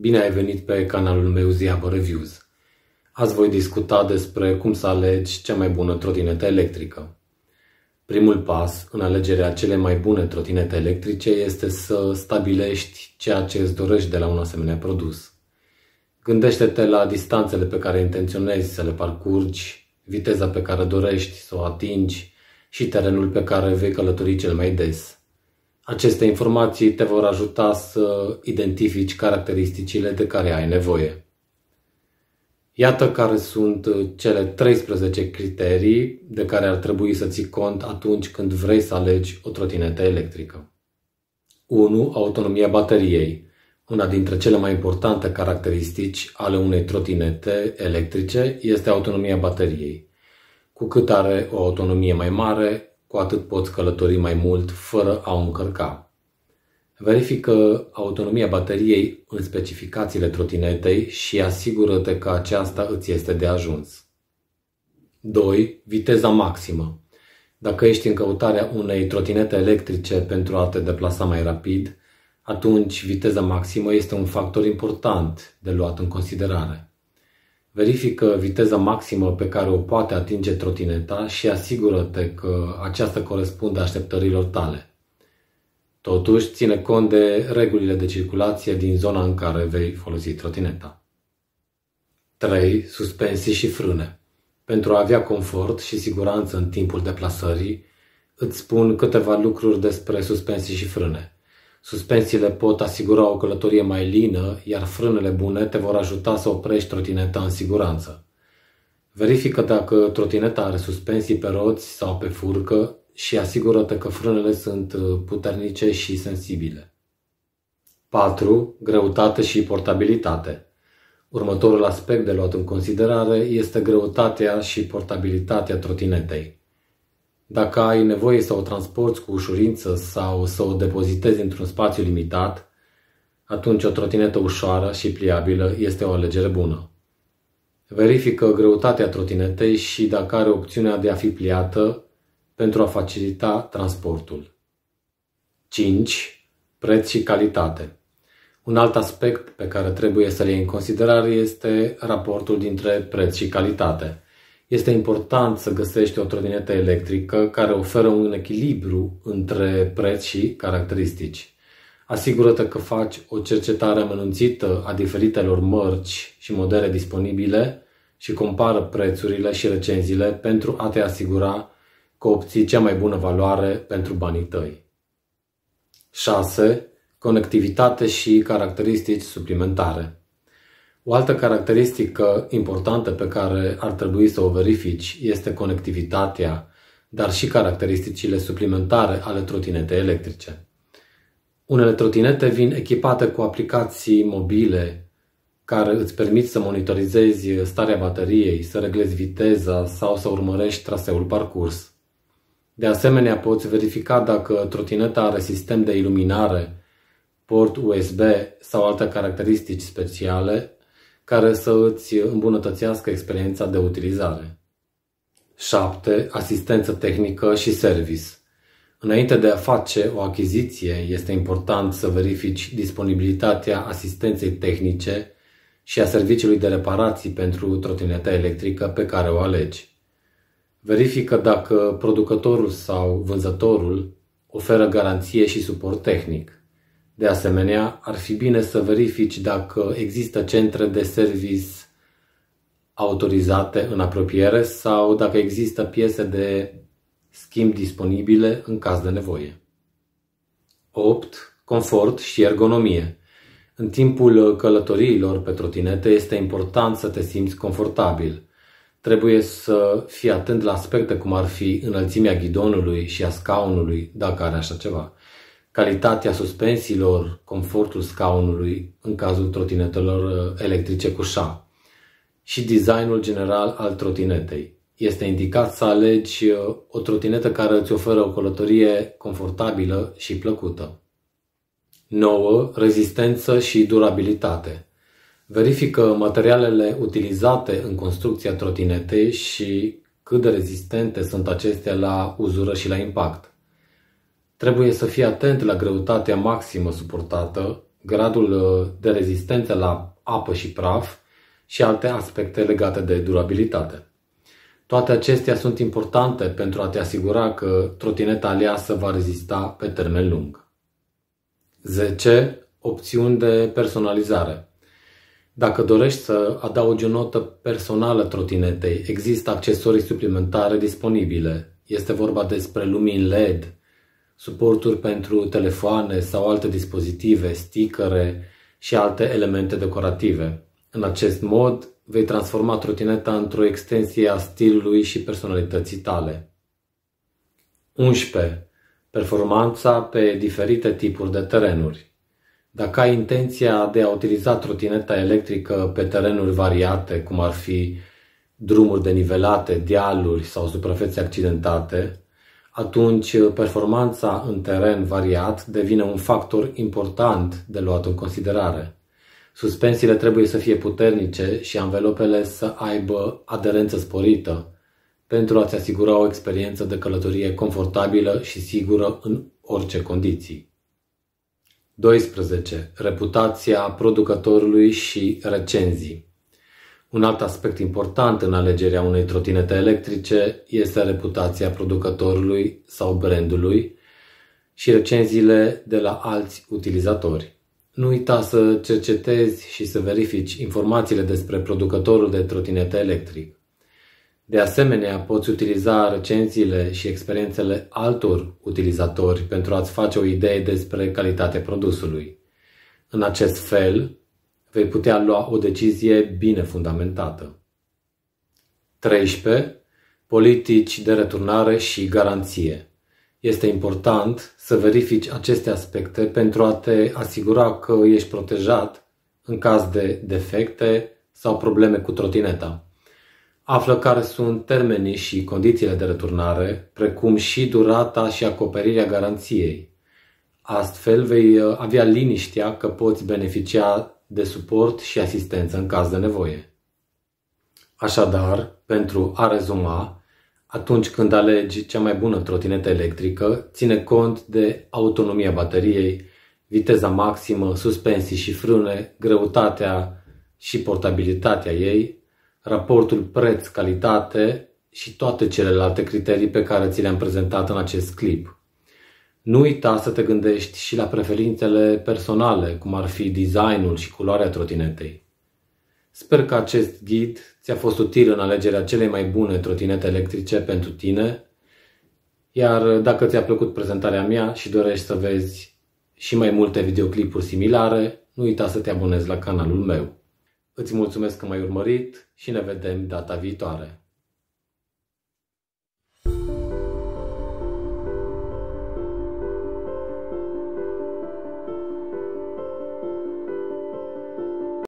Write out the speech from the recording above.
Bine ai venit pe canalul meu Ziabă Reviews. Azi voi discuta despre cum să alegi cea mai bună trotinetă electrică. Primul pas în alegerea cele mai bune trotinete electrice este să stabilești ceea ce îți dorești de la un asemenea produs. Gândește-te la distanțele pe care intenționezi să le parcurgi, viteza pe care dorești să o atingi și terenul pe care vei călători cel mai des – aceste informații te vor ajuta să identifici caracteristicile de care ai nevoie. Iată care sunt uh, cele 13 criterii de care ar trebui să ții cont atunci când vrei să alegi o trotinetă electrică. 1. Autonomia bateriei. Una dintre cele mai importante caracteristici ale unei trotinete electrice este autonomia bateriei. Cu cât are o autonomie mai mare, cu atât poți călători mai mult fără a o încărca. Verifică autonomia bateriei în specificațiile trotinetei și asigură-te că aceasta îți este de ajuns. 2. Viteza maximă. Dacă ești în căutarea unei trotinete electrice pentru a te deplasa mai rapid, atunci viteza maximă este un factor important de luat în considerare. Verifică viteza maximă pe care o poate atinge trotineta și asigură-te că aceasta corespunde așteptărilor tale. Totuși, ține cont de regulile de circulație din zona în care vei folosi trotineta. 3. Suspensii și frâne. Pentru a avea confort și siguranță în timpul deplasării, îți spun câteva lucruri despre suspensii și frâne. Suspensiile pot asigura o călătorie mai lină, iar frânele bune te vor ajuta să oprești trotineta în siguranță. Verifică dacă trotineta are suspensii pe roți sau pe furcă și asigură-te că frânele sunt uh, puternice și sensibile. 4. Greutate și portabilitate. Următorul aspect de luat în considerare este greutatea și portabilitatea trotinetei. Dacă ai nevoie să o transporti cu ușurință sau să o depozitezi într-un spațiu limitat, atunci o trotinetă ușoară și pliabilă este o alegere bună. Verifică greutatea trotinetei și dacă are opțiunea de a fi pliată pentru a facilita transportul. 5. Preț și calitate. Un alt aspect pe care trebuie să-l iei în considerare este raportul dintre preț și calitate – este important să găsești o trotinetă electrică care oferă un echilibru între preț și caracteristici. Asigură-te că faci o cercetare amănunțită a diferitelor mărci și modele disponibile și compară prețurile și recenziile pentru a te asigura că obții cea mai bună valoare pentru banii tăi. 6. Conectivitate și caracteristici suplimentare. O altă caracteristică importantă pe care ar trebui să o verifici este conectivitatea, dar și caracteristicile suplimentare ale trotinetei electrice. Unele trotinete vin echipate cu aplicații mobile care îți permit să monitorizezi starea bateriei, să reglezi viteza sau să urmărești traseul parcurs. De asemenea, poți verifica dacă trotineta are sistem de iluminare, port USB sau alte caracteristici speciale care să îți îmbunătățească experiența de utilizare. 7. Asistență tehnică și service. Înainte de a face o achiziție, este important să verifici disponibilitatea asistenței tehnice și a serviciului de reparații pentru trotineta electrică pe care o alegi. Verifică dacă producătorul sau vânzătorul oferă garanție și suport tehnic. De asemenea, ar fi bine să verifici dacă există centre de servis autorizate în apropiere sau dacă există piese de schimb disponibile în caz de nevoie. 8. Confort și ergonomie. În timpul călătoriilor pe trotinete este important să te simți confortabil. Trebuie să fii atent la aspecte cum ar fi înălțimea ghidonului și a scaunului, dacă are așa ceva calitatea suspensiilor, confortul scaunului în cazul trotinetelor uh, electrice cu șa și designul general al trotinetei. Este indicat să alegi uh, o trotinetă care îți oferă o călătorie confortabilă și plăcută. 9. Rezistență și durabilitate. Verifică materialele utilizate în construcția trotinetei și cât de rezistente sunt acestea la uzură și la impact. Trebuie să fii atent la greutatea maximă suportată, gradul uh, de rezistență la apă și praf și alte aspecte legate de durabilitate. Toate acestea sunt importante pentru a te asigura că trotineta aleasă va rezista pe termen lung. 10. Opțiuni de personalizare. Dacă dorești să adaugi o notă personală trotinetei, există accesorii suplimentare disponibile. Este vorba despre lumini LED, suporturi pentru telefoane sau alte dispozitive, sticăre și alte elemente decorative. În acest mod, vei transforma trotineta într-o extensie a stilului și personalității tale. 11. Performanța pe diferite tipuri de terenuri. Dacă ai intenția de a utiliza trotineta electrică pe terenuri variate, cum ar fi drumuri denivelate, dealuri sau suprafețe accidentate, atunci uh, performanța în teren variat devine un factor important de luat în considerare. Suspensiile trebuie să fie puternice și anvelopele să aibă aderență sporită pentru a-ți asigura o experiență de călătorie confortabilă și sigură în orice condiții. 12. Reputația producătorului și recenzii un alt aspect important în alegerea unei trotinete electrice este reputația producătorului sau brandului și recenziile de la alți utilizatori. Nu uita să cercetezi și să verifici informațiile despre producătorul de trotinete electric. De asemenea, poți utiliza recenziile și experiențele altor utilizatori pentru a-ți face o idee despre calitatea produsului. În acest fel, vei putea lua o decizie bine fundamentată. 13. Politici de returnare și garanție. Este important să verifici aceste aspecte pentru a te asigura că ești protejat în caz de defecte sau probleme cu trotineta. Află care sunt termenii și condițiile de returnare, precum și durata și acoperirea garanției. Astfel vei uh, avea liniștea că poți beneficia de suport și asistență în caz de nevoie. Așadar, pentru a rezuma, atunci când alegi cea mai bună trotinetă electrică, ține cont de autonomia bateriei, viteza maximă, suspensii și frâne, greutatea și portabilitatea ei, raportul preț-calitate și toate celelalte criterii pe care ți le-am prezentat în acest clip. Nu uita să te gândești și la preferințele personale, cum ar fi designul și culoarea trotinetei. Sper că acest ghid ți-a fost util în alegerea celei mai bune trotinete electrice pentru tine, iar dacă ți-a plăcut prezentarea mea și dorești să vezi și mai multe videoclipuri similare, nu uita să te abonezi la canalul meu. Îți mulțumesc că m-ai urmărit și ne vedem data viitoare!